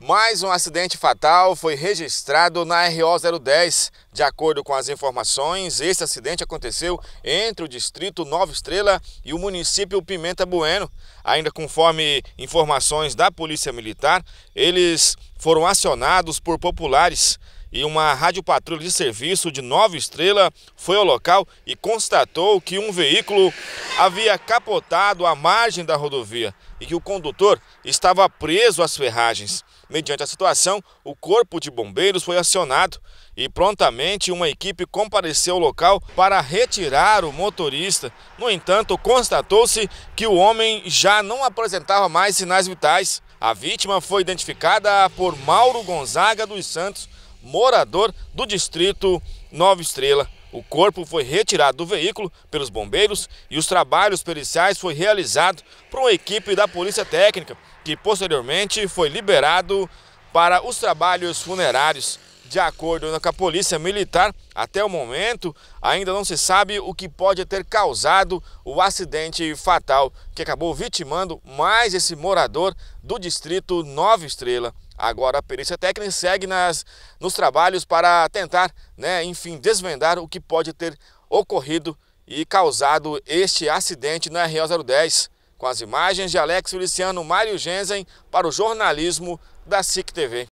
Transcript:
Mais um acidente fatal foi registrado na RO 010. De acordo com as informações, esse acidente aconteceu entre o distrito Nova Estrela e o município Pimenta Bueno. Ainda conforme informações da Polícia Militar, eles foram acionados por populares e uma rádio patrulha de serviço de Nova Estrela foi ao local e constatou que um veículo havia capotado à margem da rodovia e que o condutor estava preso às ferragens. Mediante a situação, o corpo de bombeiros foi acionado e prontamente uma equipe compareceu ao local para retirar o motorista. No entanto, constatou-se que o homem já não apresentava mais sinais vitais. A vítima foi identificada por Mauro Gonzaga dos Santos, morador do distrito Nova Estrela. O corpo foi retirado do veículo pelos bombeiros e os trabalhos periciais foi realizado por uma equipe da Polícia Técnica, que posteriormente foi liberado para os trabalhos funerários. De acordo com a polícia militar, até o momento ainda não se sabe o que pode ter causado o acidente fatal que acabou vitimando mais esse morador do distrito Nova Estrela. Agora a perícia técnica segue nas, nos trabalhos para tentar, né, enfim, desvendar o que pode ter ocorrido e causado este acidente na RO010. Com as imagens de Alex Feliciano Mário Genzen para o jornalismo da SIC TV.